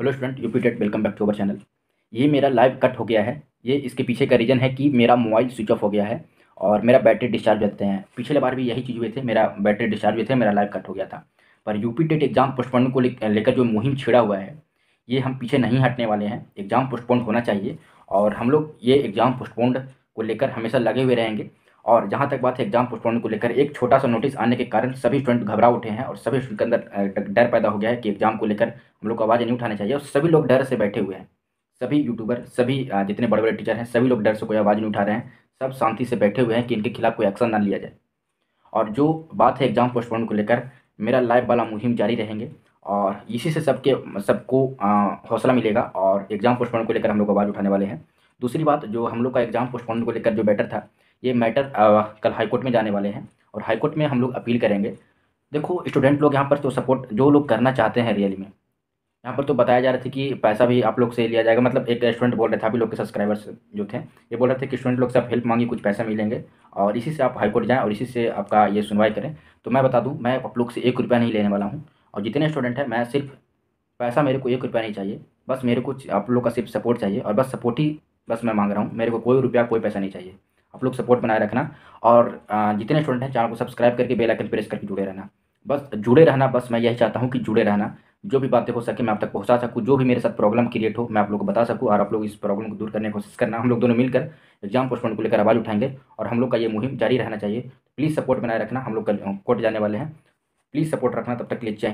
hello student P TET welcome back to our channel ये मेरा live cut हो गया है ये इसके पीछे का रीज़न है कि मेरा मोबाइल स्विच ऑफ हो गया है और मेरा बैटरी डिस्चार्ज रहते हैं पिछले बार भी यही चीज़ हुए थे मेरा बैटरी डिस्चार्ज हुए थे मेरा लाइव कट हो गया था पर पी टेट एग्ज़ाम पोस्टपोन को लेकर जो मुहिम छिड़ा हुआ है ये हम पीछे नहीं हटने वाले हैं एग्ज़ाम पोस्टपोन होना चाहिए और हम लोग ये एग्ज़ाम पोस्टपोन्ड को लेकर हमेशा लगे हुए रहेंगे और जहाँ तक बात है एग्जाम पोस्टपोन को लेकर एक छोटा सा नोटिस आने के कारण सभी स्टूडेंट घबरा उठे हैं और सभी स्टूडेंट के अंदर डर पैदा हो गया है कि एग्जाम को लेकर हम लोग को आवाज़ नहीं उठानी चाहिए और सभी लोग डर से बैठे हुए हैं सभी यूट्यूबर सभी जितने बड़े बड़े टीचर हैं सभी लोग डर से कोई आवाज़ नहीं उठा रहे हैं सब शांति से बैठे हुए हैं कि इनके खिलाफ कोई एक्शन ना लिया जाए और जो बात है एग्ज़ाम पोस्टपोन को लेकर मेरा लाइव वाला मुहिम जारी रहेंगे और इसी से सबके सबको हौसला मिलेगा और एग्ज़ाम पोस्टपोन को लेकर हम लोग आवाज़ उठाने वाले हैं दूसरी बात जो हम लोग का एग्ज़ाम पोस्टपोन को लेकर जो बेटर था ये मैटर कल हाईकोर्ट में जाने वाले हैं और हाईकोर्ट में हम लोग अपील करेंगे देखो स्टूडेंट लोग यहाँ पर तो सपोर्ट जो लोग करना चाहते हैं रियली में यहाँ पर तो बताया जा रहा था कि पैसा भी आप लोग से लिया जाएगा मतलब एक स्टूडेंट बोल रहे थे अभी लोग के सब्सक्राइबर्स जो थे ये बोल रहे थे कि स्टूडेंट लोग से आप हेल्प मांगी कुछ पैसा मिलेंगे और इसी से आप हाईकोर्ट जाएँ और इसी से आपका ये सुनवाई करें तो मैं बता दूँ मैं आप लोग से एक रुपया नहीं लेने वाला हूँ और जितने स्टूडेंट हैं मैं सिर्फ पैसा मेरे को एक रुपया नहीं चाहिए बस मेरे को आप लोग का सिर्फ सपोर्ट चाहिए और बस सपोर्ट ही बस मैं मांग रहा हूँ मेरे को कोई रुपया कोई पैसा नहीं चाहिए आप लोग सपोर्ट बनाए रखना और जितने स्टूडेंट हैं चैनल को सब्सक्राइब करके बेल आइकन प्रेस करके जुड़े रहना बस जुड़े रहना बस मैं यही चाहता हूँ कि जुड़े रहना जो भी बातें हो सके मैं आप तक पहुँचा सकूँ जो भी मेरे साथ प्रॉब्लम क्रिएट हो मैं आप लोग को बता सकूँ और आप लोग इस प्रॉब्लम को दूर करने की कोशिश करना हम लोग दोनों मिलकर एग्जाम पोस्टमेंट को लेकर आवाज़ उठाएंगे और हम लोग का ये मुहिम जारी रहना चाहिए प्लीज़ सपोर्ट बनाए रखना हम लोग कल कोर्ट जाने वाले हैं प्लीज़ सपोर्ट रखना तब तक के लिए